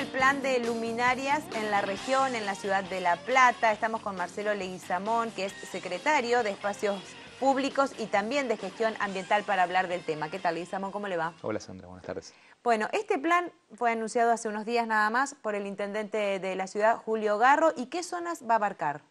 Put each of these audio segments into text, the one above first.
el plan de luminarias en la región, en la ciudad de La Plata. Estamos con Marcelo Leguizamón, que es secretario de Espacios Públicos y también de Gestión Ambiental para hablar del tema. ¿Qué tal, Leguizamón? ¿Cómo le va? Hola, Sandra. Buenas tardes. Bueno, este plan fue anunciado hace unos días nada más por el intendente de la ciudad, Julio Garro. ¿Y qué zonas va a abarcar?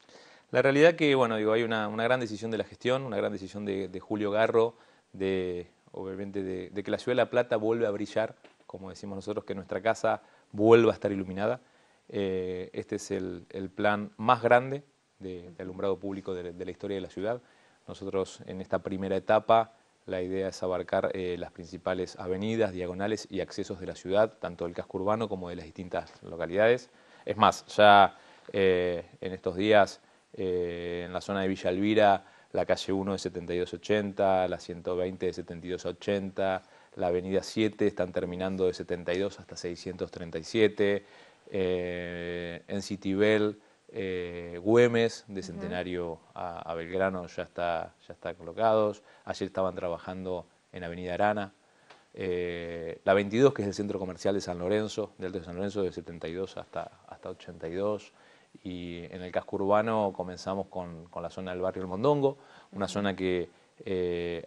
La realidad que, bueno, digo, hay una, gran decisión de la gestión, una gran decisión de, Julio Garro, de obviamente de, de que la ciudad de La Plata vuelve a brillar como decimos nosotros, que nuestra casa vuelva a estar iluminada. Eh, este es el, plan más grande de, alumbrado público de, la historia de la ciudad. Nosotros en esta primera etapa la idea es abarcar eh, las principales avenidas, diagonales y accesos de la ciudad, tanto del casco urbano como de las distintas localidades. Es más, ya eh, en estos días en la zona de Villa Elvira, la calle 1 de 7280, la 120 de 7280, la avenida 7 están terminando de 72 hasta 637, eh, en Citibel, eh, Güemes, de Centenario a, Belgrano, ya está, ya está colocados, ayer estaban trabajando en Avenida Arana, eh, la 22, que es el centro comercial de San Lorenzo, del de San Lorenzo, de 72 hasta, hasta 82, y en el casco urbano comenzamos con, la zona del barrio El Mondongo, una zona que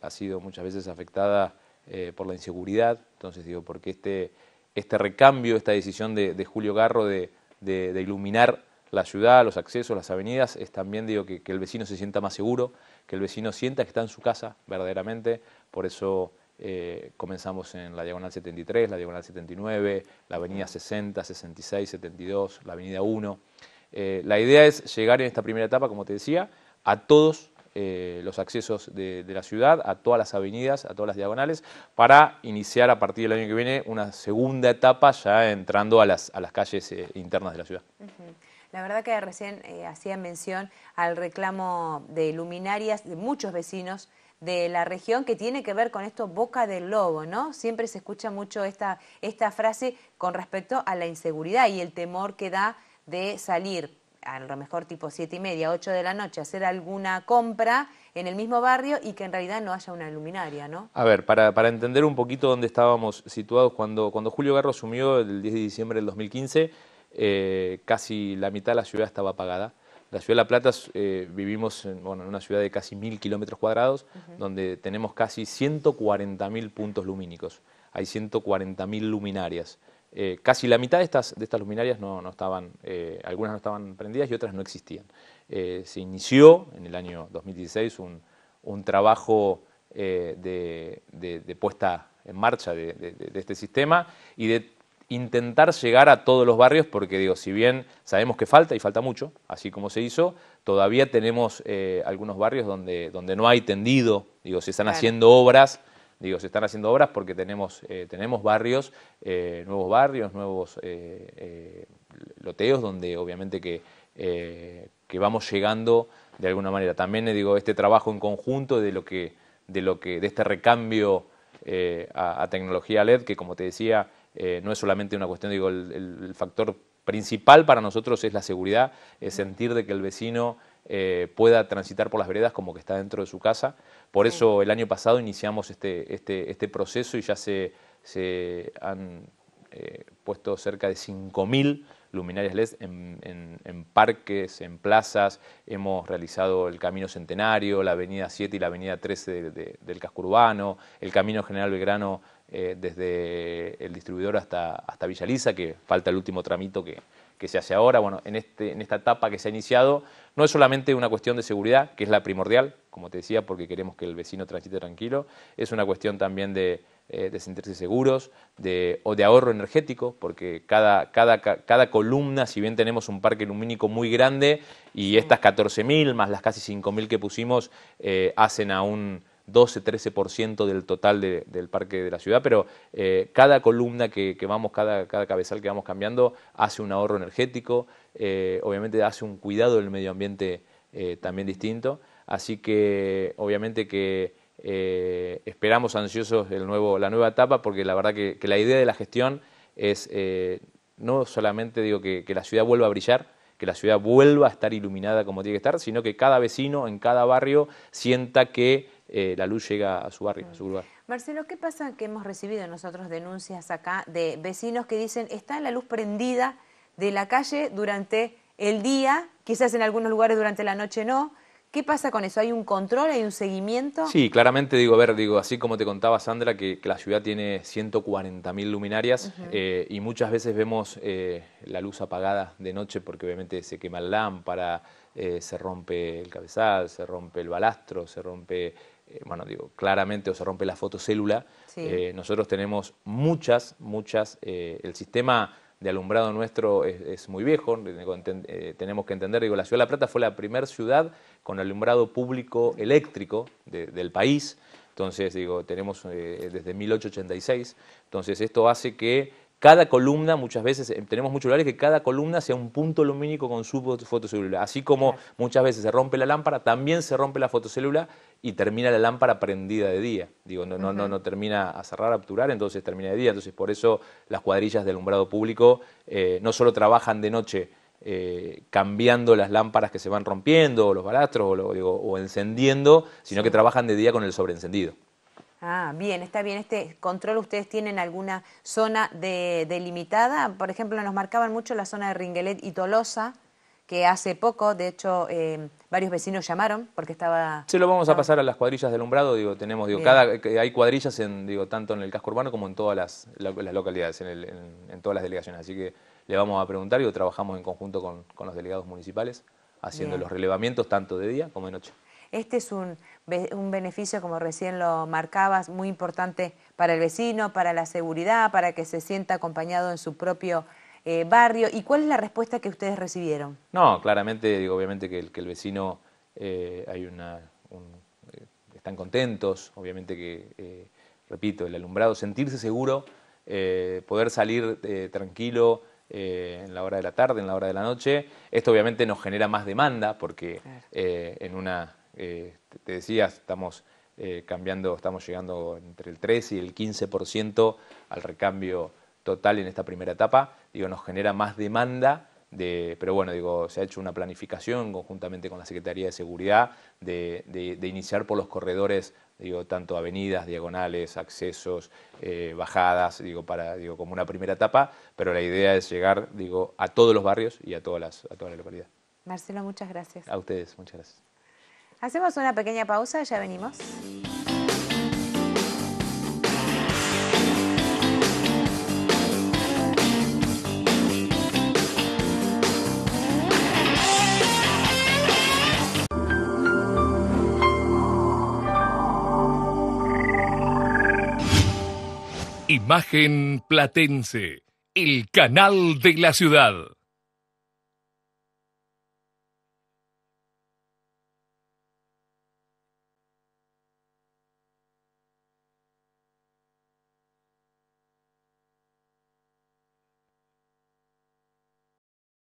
ha sido muchas veces afectada eh, por la inseguridad. Entonces digo, porque este, este recambio, esta decisión de, Julio Garro de, iluminar la ciudad, los accesos, las avenidas, es también digo que, el vecino se sienta más seguro, que el vecino sienta que está en su casa verdaderamente. Por eso eh, comenzamos en la diagonal 73, la diagonal 79, la avenida 60, 66, 72, la avenida 1. Eh, la idea es llegar en esta primera etapa, como te decía, a todos eh, los accesos de, la ciudad, a todas las avenidas, a todas las diagonales, para iniciar a partir del año que viene una segunda etapa ya entrando a las, a las calles eh, internas de la ciudad. La verdad que recién eh, hacía mención al reclamo de luminarias de muchos vecinos de la región que tiene que ver con esto boca del lobo, ¿no? Siempre se escucha mucho esta, esta frase con respecto a la inseguridad y el temor que da de salir a lo mejor tipo siete y media, 8 de la noche, hacer alguna compra en el mismo barrio y que en realidad no haya una luminaria, ¿no? A ver, para, entender un poquito dónde estábamos situados, cuando, Julio Garro asumió el 10 de diciembre del 2015, eh, casi la mitad de la ciudad estaba apagada. La ciudad de La Plata eh, vivimos en, una ciudad de casi mil kilómetros cuadrados, donde tenemos casi 140.000 puntos lumínicos. Hay 140.000 luminarias. Eh, casi la mitad de estas, de estas luminarias no, no estaban, eh, algunas no estaban prendidas y otras no existían. Eh, se inició en el año 2016 un, un trabajo de, puesta en marcha de, este sistema y de intentar llegar a todos los barrios, porque digo, si bien sabemos que falta y falta mucho, así como se hizo, todavía tenemos algunos barrios donde, no hay tendido, digo, se están haciendo obras Digo, se están haciendo obras porque tenemos, eh, tenemos barrios, eh, nuevos barrios, nuevos eh, loteos, donde obviamente que, vamos llegando de alguna manera. También digo, este trabajo en conjunto de lo que, de lo que, de este recambio a, tecnología LED, que como te decía, no es solamente una cuestión, digo, el, el factor principal para nosotros es la seguridad, es sentir de que el vecino eh, pueda transitar por las veredas como que está dentro de su casa. Por eso el año pasado iniciamos este, este, este proceso y ya se, han eh, puesto cerca de 5.000 luminarias LED en, parques, en plazas. Hemos realizado el Camino Centenario, la Avenida 7 y la Avenida 13 del casco urbano, el Camino General Belgrano eh, desde el distribuidor hasta, hasta Villa Lisa, que falta el último tramito que, que se hace ahora, bueno, en, este, en esta etapa que se ha iniciado, no es solamente una cuestión de seguridad, que es la primordial, como te decía, porque queremos que el vecino transite tranquilo, es una cuestión también de, eh, sentirse seguros, o de ahorro energético, porque cada, columna, si bien tenemos un parque lumínico muy grande, y estas 14.000 más las casi 5.000 que pusimos, eh, hacen a un 12-13% del total del parque de la ciudad, pero eh, cada columna que, vamos, cada, cabezal que vamos cambiando hace un ahorro energético, eh, obviamente hace un cuidado del medio ambiente eh, también distinto, así que obviamente que esperamos ansiosos la nueva etapa porque la verdad que, la idea de la gestión es no solamente digo que la ciudad vuelva a brillar, que la ciudad vuelva a estar iluminada como tiene que estar, sino que cada vecino en cada barrio sienta que eh, la luz llega a su barrio, a su lugar. Marcelo, ¿qué pasa que hemos recibido nosotros denuncias acá de vecinos que dicen está la luz prendida de la calle durante el día, quizás en algunos lugares durante la noche no? ¿Qué pasa con eso? ¿Hay un control? ¿Hay un seguimiento? Sí, claramente digo, a ver, digo, así como te contaba Sandra, que, la ciudad tiene 140.000 luminarias eh, y muchas veces vemos eh, la luz apagada de noche porque obviamente se quema la lámpara, se rompe el cabezal, se rompe el balastro, se rompe eh, bueno, digo, claramente o se rompe la fotocélula. Eh, nosotros tenemos muchas, muchas, eh, el sistema de alumbrado nuestro es, muy viejo, tenemos que entender, digo, la ciudad de La Plata fue la primera ciudad con alumbrado público eléctrico del país, entonces, digo, tenemos desde 1886, entonces esto hace que cada columna, muchas veces eh, tenemos muchos lugares que cada columna sea un punto lumínico con su fotocélula. Así como muchas veces se rompe la lámpara, también se rompe la fotocélula y termina la lámpara prendida de día. Digo, no, no, termina a cerrar, a obturar, entonces termina de día. Entonces, por eso las cuadrillas de alumbrado público eh, no solo trabajan de noche, eh, cambiando las lámparas que se van rompiendo, o los balastros, o, encendiendo, sino que trabajan de día con el sobreencendido. Ah, bien, está bien. Este control, ¿ustedes tienen alguna zona delimitada? Por ejemplo, nos marcaban mucho la zona de Ringuelet y Tolosa, que hace poco, de hecho, eh, varios vecinos llamaron porque estaba... Sí, lo vamos a ah. pasar a las cuadrillas del alumbrado. digo, tenemos, digo, cada, hay cuadrillas digo, tanto en el casco urbano como en todas las, localidades, en, todas las delegaciones. Así que le vamos a preguntar, y trabajamos en conjunto con, con los delegados municipales, haciendo los relevamientos tanto de día como de noche. Este es un, beneficio, como recién lo marcabas, muy importante para el vecino, para la seguridad, para que se sienta acompañado en su propio eh, barrio. ¿Y cuál es la respuesta que ustedes recibieron? No, claramente, digo, obviamente que el, que el vecino, eh, hay una, eh, están contentos, obviamente que, repito, el alumbrado, sentirse seguro, poder salir tranquilo. en la hora de la tarde, en la hora de la noche. Esto obviamente nos genera más demanda porque en, una, eh, te decía, estamos eh, cambiando, estamos llegando entre el 3 y el 15% al recambio total en esta primera etapa, digo, nos genera más demanda pero bueno, digo, se ha hecho una planificación conjuntamente con la Secretaría de Seguridad de, iniciar por los corredores, digo, tanto avenidas, diagonales, accesos, eh, bajadas, digo, para, como una primera etapa, pero la idea es llegar, digo, a todos los barrios y a todas las, a toda la localidad. Marcelo, muchas gracias. A ustedes, muchas gracias. Hacemos una pequeña pausa, ya venimos. Imagen Platense, el canal de la ciudad.